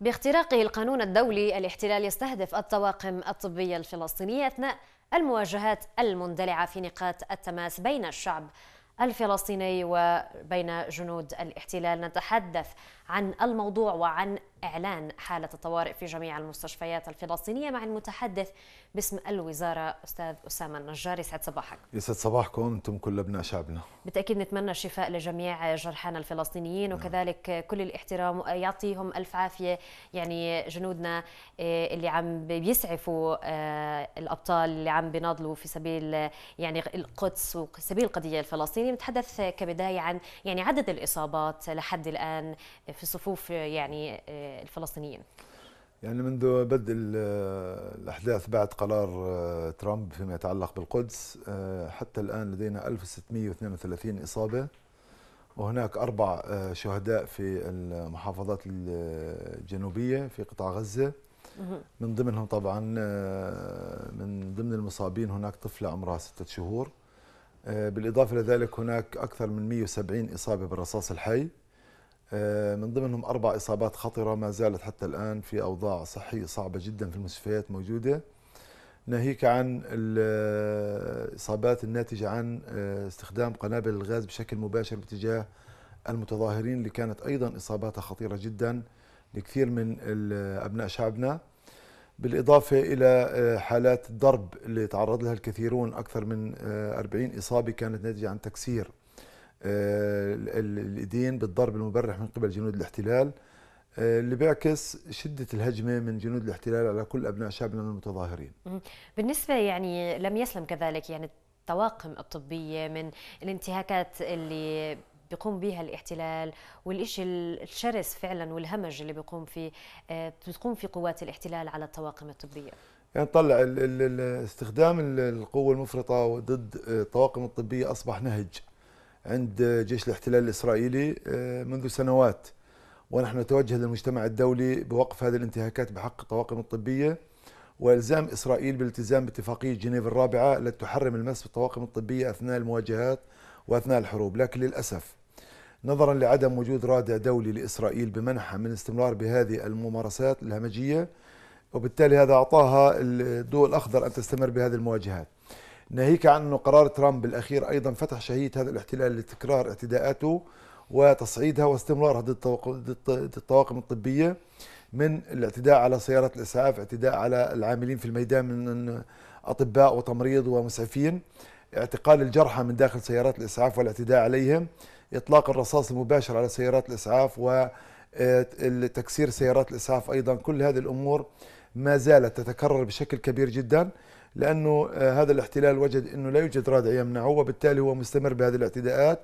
باختراقه القانون الدولي الاحتلال يستهدف الطواقم الطبية الفلسطينية أثناء المواجهات المندلعة في نقاط التماس بين الشعب الفلسطيني وبين جنود الاحتلال نتحدث عن الموضوع وعن إعلان حالة الطوارئ في جميع المستشفيات الفلسطينية مع المتحدث باسم الوزارة أستاذ أسامة النجار يسعد صباحك يسعد صباحكم أنتم كل أبناء شعبنا بالتأكيد نتمنى الشفاء لجميع جرحانا الفلسطينيين نعم. وكذلك كل الاحترام يعطيهم ألف عافية يعني جنودنا آه، اللي عم بيسعفوا آه، الأبطال اللي عم بيناضلوا في سبيل يعني القدس وسبيل القضية الفلسطينية نتحدث كبداية عن يعني عدد الإصابات لحد الآن في صفوف يعني آه، الفلسطينيين؟ يعني منذ بدء الأحداث بعد قرار آه، ترامب فيما يتعلق بالقدس آه، حتى الآن لدينا 1632 إصابة وهناك أربع آه، شهداء في المحافظات الجنوبية في قطاع غزة من ضمنهم طبعا من ضمن المصابين هناك طفلة عمرها ستة شهور بالإضافة لذلك هناك أكثر من 170 إصابة بالرصاص الحي آه، من ضمنهم أربع إصابات خطرة ما زالت حتى الآن في أوضاع صحية صعبة جدا في المستشفيات موجودة ناهيك عن الإصابات آه، الناتجة عن آه، استخدام قنابل الغاز بشكل مباشر باتجاه المتظاهرين اللي كانت أيضا إصاباتها خطيرة جدا لكثير من أبناء شعبنا بالإضافة إلى حالات الضرب اللي تعرض لها الكثيرون أكثر من 40 إصابة كانت ناتجة عن تكسير آه، الايدين بالضرب المبرح من قبل جنود الاحتلال آه، اللي بيعكس شدة الهجمة من جنود الاحتلال على كل أبناء شعبنا المتظاهرين بالنسبة يعني لم يسلم كذلك يعني الطواقم الطبية من الانتهاكات اللي بيقوم بها الاحتلال والإشي الشرس فعلا والهمج اللي بيقوم فيه آه، بتقوم في قوات الاحتلال على الطواقم الطبية يعني طلع استخدام القوة المفرطة ضد الطواقم الطبية أصبح نهج عند جيش الاحتلال الإسرائيلي آه، منذ سنوات ونحن نتوجه للمجتمع الدولي بوقف هذه الانتهاكات بحق الطواقم الطبية والزام اسرائيل بالالتزام باتفاقيه جنيف الرابعه التي تحرم المس بالطواقم الطبيه اثناء المواجهات واثناء الحروب، لكن للاسف نظرا لعدم وجود رادع دولي لاسرائيل بمنحها من الاستمرار بهذه الممارسات الهمجيه وبالتالي هذا اعطاها الدول الاخضر ان تستمر بهذه المواجهات. ناهيك عن أنه قرار ترامب الأخير أيضا فتح شهية هذا الاحتلال لتكرار اعتداءاته وتصعيدها واستمرارها ضد الطواقم الطبية من الاعتداء على سيارات الإسعاف اعتداء على العاملين في الميدان من أطباء وتمريض ومسعفين اعتقال الجرحى من داخل سيارات الإسعاف والاعتداء عليهم إطلاق الرصاص المباشر على سيارات الإسعاف وتكسير آه، سيارات الإسعاف أيضا كل هذه الأمور ما زالت تتكرر بشكل كبير جدا لأنه آه، هذا الاحتلال وجد أنه لا يوجد رادع يمنعه وبالتالي هو مستمر بهذه الاعتداءات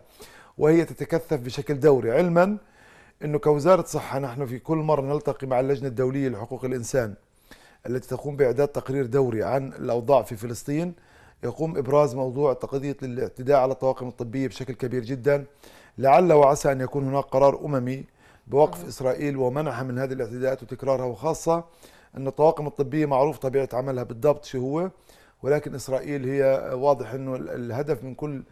وهي تتكثف بشكل دوري علما أنه كوزارة صحة نحن في كل مرة نلتقي مع اللجنة الدولية لحقوق الإنسان التي تقوم بإعداد تقرير دوري عن الأوضاع في فلسطين يقوم إبراز موضوع قضية الاعتداء على الطواقم الطبية بشكل كبير جدا لعل وعسى أن يكون هناك قرار أممي بوقف إسرائيل ومنعها من هذه الاعتداءات وتكرارها وخاصة انه الطواقم الطبيه معروف طبيعه عملها بالضبط شو هو ولكن اسرائيل هي واضح انه الهدف من كل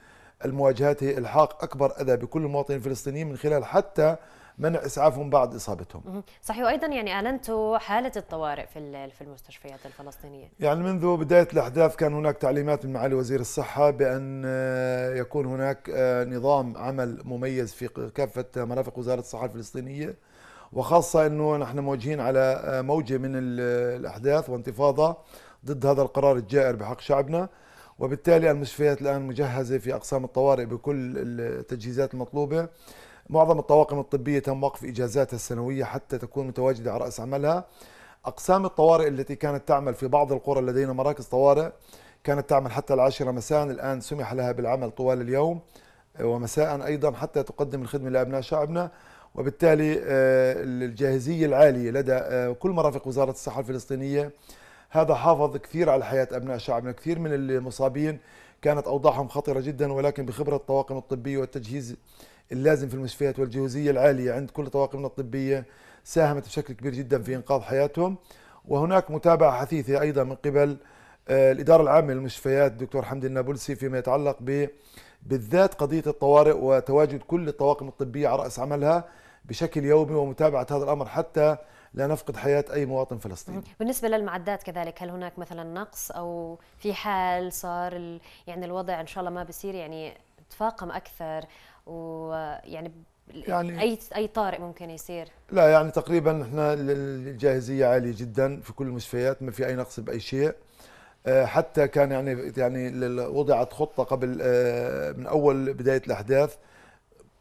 المواجهات هي الحاق اكبر اذى بكل المواطنين الفلسطينيين من خلال حتى منع اسعافهم بعد اصابتهم. صحيح وايضا يعني اعلنتوا حاله الطوارئ في في المستشفيات الفلسطينيه. يعني منذ بدايه الاحداث كان هناك تعليمات من معالي وزير الصحه بان آه، يكون هناك آه، نظام عمل مميز في كافه مرافق وزاره الصحه الفلسطينيه. وخاصة أنه نحن موجهين على آه، موجة من آه، الأحداث وانتفاضة ضد هذا القرار الجائر بحق شعبنا وبالتالي المشفيات الآن مجهزة في أقسام الطوارئ بكل التجهيزات المطلوبة معظم الطواقم الطبية تم وقف إجازاتها السنوية حتى تكون متواجدة على رأس عملها أقسام الطوارئ التي كانت تعمل في بعض القرى لدينا مراكز طوارئ كانت تعمل حتى العاشرة مساء الآن سمح لها بالعمل طوال اليوم ومساء أيضا حتى تقدم الخدمة لأبناء شعبنا وبالتالي آه، الجاهزية العالية لدى آه، كل مرافق وزارة الصحة الفلسطينية هذا حافظ كثير على حياة أبناء شعبنا كثير من المصابين كانت أوضاعهم خطرة جدا ولكن بخبرة الطواقم الطبية والتجهيز اللازم في المشفيات والجهوزية العالية عند كل طواقمنا الطبية ساهمت بشكل كبير جدا في إنقاذ حياتهم وهناك متابعة حثيثة أيضا من قبل آه، الإدارة العامة للمشفيات الدكتور حمدي النابلسي فيما يتعلق ب بالذات قضية الطوارئ وتواجد كل الطواقم الطبية على رأس عملها بشكل يومي ومتابعة هذا الأمر حتى لا نفقد حياة أي مواطن فلسطيني بالنسبة للمعدات كذلك هل هناك مثلا نقص أو في حال صار يعني الوضع إن شاء الله ما بصير يعني تفاقم أكثر ويعني يعني اي اي طارئ ممكن يصير لا يعني تقريبا احنا الجاهزيه عاليه جدا في كل المستشفيات ما في اي نقص باي شيء آه، حتى كان يعني يعني وضعت خطه قبل آه، من اول بدايه الاحداث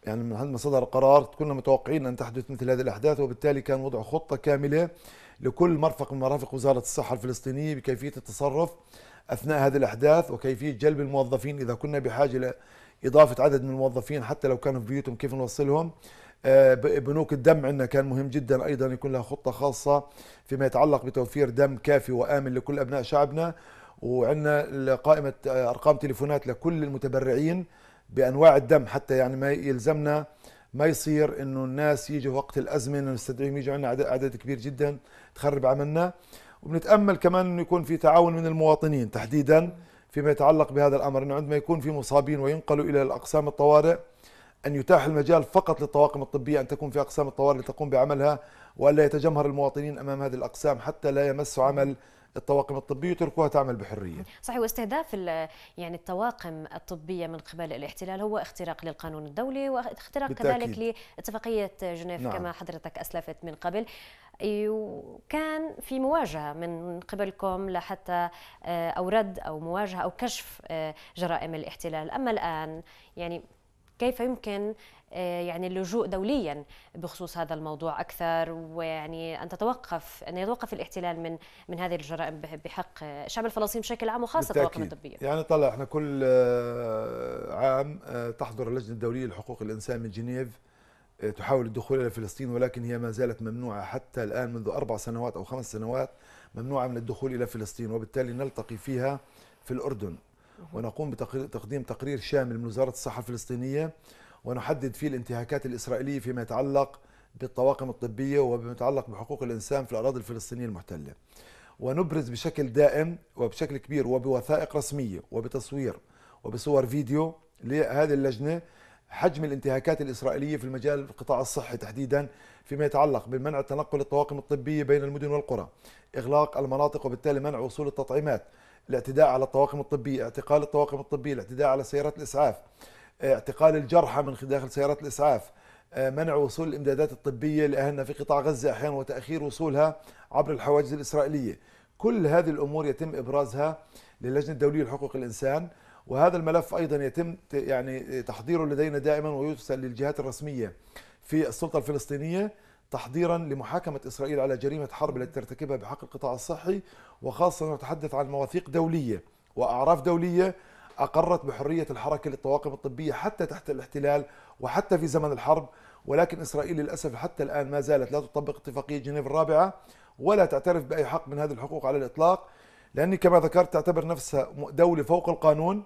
يعني من عندما صدر القرار كنا متوقعين ان تحدث مثل هذه الاحداث وبالتالي كان وضع خطه كامله لكل مرفق من مرافق وزاره الصحه الفلسطينيه بكيفيه التصرف اثناء هذه الاحداث وكيفيه جلب الموظفين اذا كنا بحاجه لاضافه عدد من الموظفين حتى لو كانوا في بيوتهم كيف نوصلهم آه، بنوك الدم عندنا كان مهم جدا ايضا يكون لها خطه خاصه فيما يتعلق بتوفير دم كافي وامن لكل ابناء شعبنا وعندنا قائمه ارقام تليفونات لكل المتبرعين بانواع الدم حتى يعني ما يلزمنا ما يصير انه الناس يجوا وقت الازمه نستدعيهم يجوا عندنا عدد كبير جدا تخرب عملنا وبنتامل كمان انه يكون في تعاون من المواطنين تحديدا فيما يتعلق بهذا الامر انه عندما يكون في مصابين وينقلوا الى الاقسام الطوارئ أن يتاح المجال فقط للطواقم الطبية أن تكون في أقسام الطوارئ لتقوم بعملها وألا يتجمهر المواطنين أمام هذه الأقسام حتى لا يمس عمل الطواقم الطبيه يتركوها تعمل بحريه. صحيح واستهداف يعني الطواقم الطبيه من قبل الاحتلال هو اختراق للقانون الدولي واختراق بالتأكيد. كذلك لاتفاقيه جنيف نعم. كما حضرتك اسلفت من قبل. وكان في مواجهه من قبلكم لحتى آه، او رد او مواجهه او كشف آه، جرائم الاحتلال، اما الان يعني كيف يمكن آه، يعني اللجوء دوليا بخصوص هذا الموضوع اكثر ويعني ان تتوقف ان يتوقف الاحتلال من من هذه الجرائم بحق آه، الشعب الفلسطيني بشكل عام وخاصه الطواقم الطبيه. يعني طلع احنا كل آه، عام تحضر اللجنه الدوليه لحقوق الانسان من جنيف تحاول الدخول الى فلسطين ولكن هي ما زالت ممنوعه حتى الان منذ اربع سنوات او خمس سنوات ممنوعه من الدخول الى فلسطين وبالتالي نلتقي فيها في الاردن ونقوم بتقديم تقرير شامل من وزارة الصحة الفلسطينية ونحدد فيه الانتهاكات الإسرائيلية فيما يتعلق بالطواقم الطبية وبما يتعلق بحقوق الإنسان في الأراضي الفلسطينية المحتلة ونبرز بشكل دائم وبشكل كبير وبوثائق رسمية وبتصوير وبصور فيديو لهذه اللجنة حجم الانتهاكات الإسرائيلية في المجال القطاع الصحي تحديدا فيما يتعلق بمنع تنقل الطواقم الطبية بين المدن والقرى إغلاق المناطق وبالتالي منع وصول التطعيمات الاعتداء على الطواقم الطبية اعتقال الطواقم الطبية الاعتداء على سيارات الإسعاف آه، اعتقال الجرحى من داخل سيارات الإسعاف آه، منع وصول الإمدادات الطبية لأهلنا في قطاع غزة أحيانا وتأخير وصولها عبر الحواجز الإسرائيلية كل هذه الأمور يتم إبرازها للجنة الدولية لحقوق الإنسان وهذا الملف أيضا يتم يعني تحضيره لدينا دائما ويرسل للجهات الرسمية في السلطة الفلسطينية تحضيرا لمحاكمة إسرائيل على جريمة حرب التي ترتكبها بحق القطاع الصحي وخاصة نتحدث عن مواثيق دولية وأعراف دولية أقرت بحرية الحركة للطواقم الطبية حتى تحت الاحتلال وحتى في زمن الحرب ولكن إسرائيل للأسف حتى الآن ما زالت لا تطبق اتفاقية جنيف الرابعة ولا تعترف بأي حق من هذه الحقوق على الإطلاق لأني كما ذكرت تعتبر نفسها دولة فوق القانون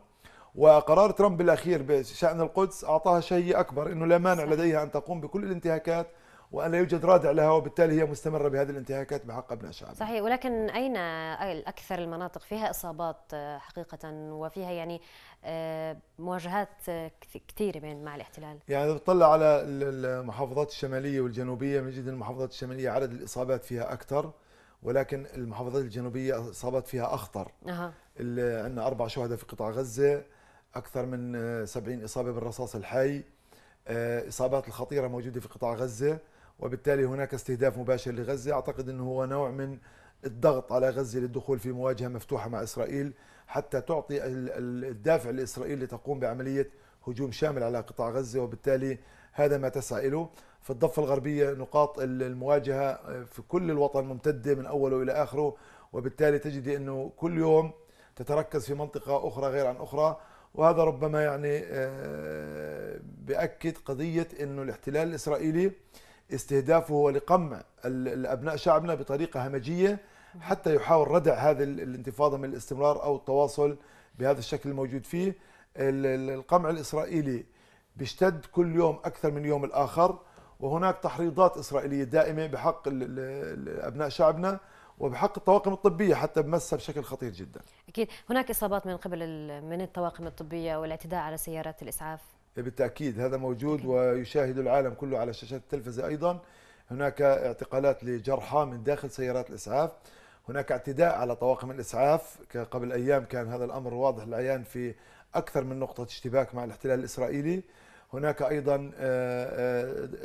وقرار ترامب الأخير بشأن القدس أعطاها شيء أكبر أنه لا مانع لديها أن تقوم بكل الانتهاكات وأن لا يوجد رادع لها وبالتالي هي مستمرة بهذه الانتهاكات بحق أبناء شعبها صحيح ولكن أين أكثر المناطق فيها إصابات حقيقة وفيها يعني آه، مواجهات كثيرة بين مع الاحتلال يعني إذا بتطلع على المحافظات الشمالية والجنوبية بنجد المحافظات الشمالية عدد الإصابات فيها أكثر ولكن المحافظات الجنوبية إصابات فيها أخطر أه. عندنا أربع شهداء في قطاع غزة أكثر من 70 آه، إصابة بالرصاص الحي آه، إصابات الخطيرة موجودة في قطاع غزة وبالتالي هناك استهداف مباشر لغزة أعتقد أنه هو نوع من الضغط على غزة للدخول في مواجهة مفتوحة مع إسرائيل حتى تعطي الدافع لإسرائيل لتقوم بعملية هجوم شامل على قطاع غزة وبالتالي هذا ما تسعى له في الضفة الغربية نقاط المواجهة آه، في كل الوطن ممتدة من أوله إلى آخره وبالتالي تجد أنه كل يوم تتركز في منطقة أخرى غير عن أخرى وهذا ربما يعني آه، بأكد قضية أنه الاحتلال الإسرائيلي استهدافه ولقمع الأبناء شعبنا بطريقة همجية حتى يحاول ردع هذه الانتفاضة من الاستمرار أو التواصل بهذا الشكل الموجود فيه القمع الإسرائيلي بيشتد كل يوم أكثر من يوم الآخر وهناك تحريضات إسرائيلية دائمة بحق أبناء شعبنا وبحق الطواقم الطبية حتى بمسها بشكل خطير جدا أكيد هناك إصابات من قبل من الطواقم الطبية والاعتداء على سيارات الإسعاف بالتاكيد هذا موجود ويشاهد العالم كله على شاشات التلفزه ايضا هناك اعتقالات لجرحى من داخل سيارات الاسعاف هناك اعتداء على طواقم الاسعاف قبل ايام كان هذا الامر واضح العيان في اكثر من نقطه اشتباك مع الاحتلال الاسرائيلي هناك ايضا آه،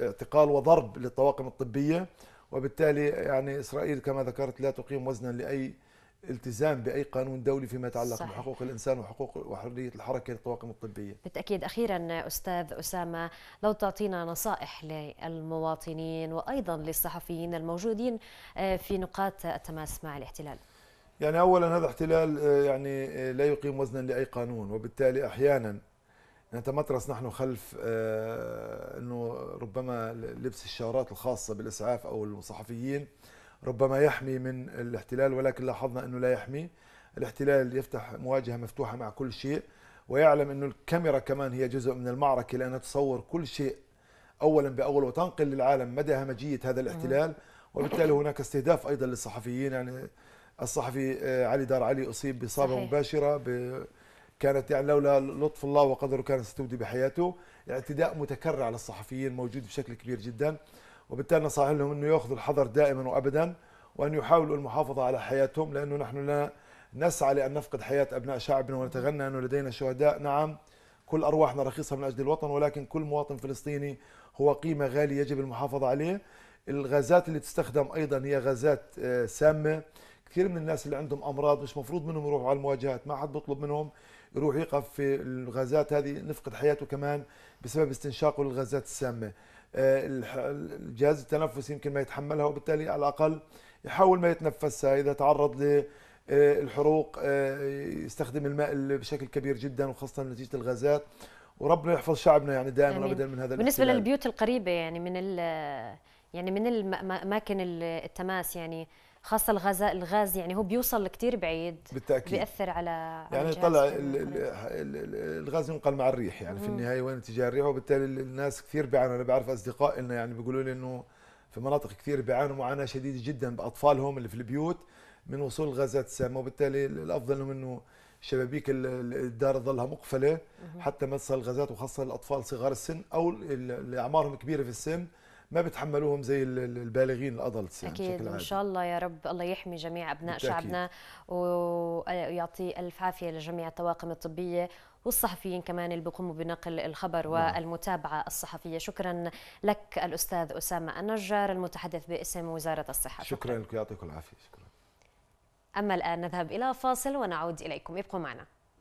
آه، اعتقال وضرب للطواقم الطبيه وبالتالي يعني اسرائيل كما ذكرت لا تقيم وزنا لاي التزام باي قانون دولي فيما يتعلق صحيح. بحقوق الانسان وحقوق وحريه الحركه للطواقم الطبيه. بالتاكيد اخيرا استاذ اسامه لو تعطينا نصائح للمواطنين وايضا للصحفيين الموجودين آه، في نقاط التماس مع الاحتلال. يعني اولا هذا احتلال آه، يعني آه، لا يقيم وزنا لاي قانون وبالتالي احيانا نتمترس نحن خلف انه ربما لبس الشارات الخاصه بالاسعاف او الصحفيين ربما يحمي من الاحتلال ولكن لاحظنا انه لا يحمي الاحتلال يفتح مواجهه مفتوحه مع كل شيء ويعلم انه الكاميرا كمان هي جزء من المعركه لانها تصور كل شيء اولا باول وتنقل للعالم مدى همجيه هذا الاحتلال وبالتالي هناك استهداف ايضا للصحفيين يعني الصحفي آه، علي دار علي اصيب باصابه مباشره ب... كانت يعني لولا لطف الله وقدره كانت ستودي بحياته اعتداء متكرر على الصحفيين موجود بشكل كبير جدا وبالتالي نصح لهم انه ياخذوا الحذر دائما وابدا وان يحاولوا المحافظه على حياتهم لانه نحن لا نسعى لان نفقد حياه ابناء شعبنا ونتغنى انه لدينا شهداء نعم كل ارواحنا رخيصه من اجل الوطن ولكن كل مواطن فلسطيني هو قيمه غاليه يجب المحافظه عليه الغازات اللي تستخدم ايضا هي غازات آه، سامه كثير من الناس اللي عندهم امراض مش مفروض منهم يروحوا على المواجهات ما حد بيطلب منهم يروح يقف في الغازات هذه نفقد حياته كمان بسبب استنشاقه للغازات السامه آه، الجهاز التنفس يمكن ما يتحملها وبالتالي على الاقل يحاول ما يتنفسها اذا تعرض للحروق آه، آه، يستخدم الماء بشكل كبير جدا وخاصه نتيجه الغازات وربنا يحفظ شعبنا يعني دائما ابدا من هذا بالنسبه الاحتلال. للبيوت القريبه يعني من يعني من اماكن التماس يعني خاصه الغاز الغاز يعني هو بيوصل كتير بعيد بالتاكيد بياثر على يعني طلع الغاز ينقل مع الريح يعني مم. في النهايه وين اتجاه الريح وبالتالي الناس كثير بيعانوا انا بعرف اصدقاء لنا يعني بيقولوا لي انه في مناطق كثير بيعانوا معاناه شديده جدا باطفالهم اللي في البيوت من وصول الغازات السامه وبالتالي الافضل انه شبابيك الدار تظلها مقفله حتى ما تصل الغازات وخاصه الاطفال صغار السن او اللي اعمارهم كبيره في السن ما بتحملوهم زي البالغين الادلتس يعني اكيد ان شاء الله يا رب الله يحمي جميع ابناء بالتأكيد. شعبنا ويعطي الف عافيه لجميع الطواقم الطبيه والصحفيين كمان اللي بيقوموا بنقل الخبر نعم. والمتابعه الصحفيه شكرا لك الاستاذ اسامه النجار المتحدث باسم وزاره الصحه شكرا, شكرا. لك يعطيكم العافيه شكرا اما الان نذهب الى فاصل ونعود اليكم ابقوا معنا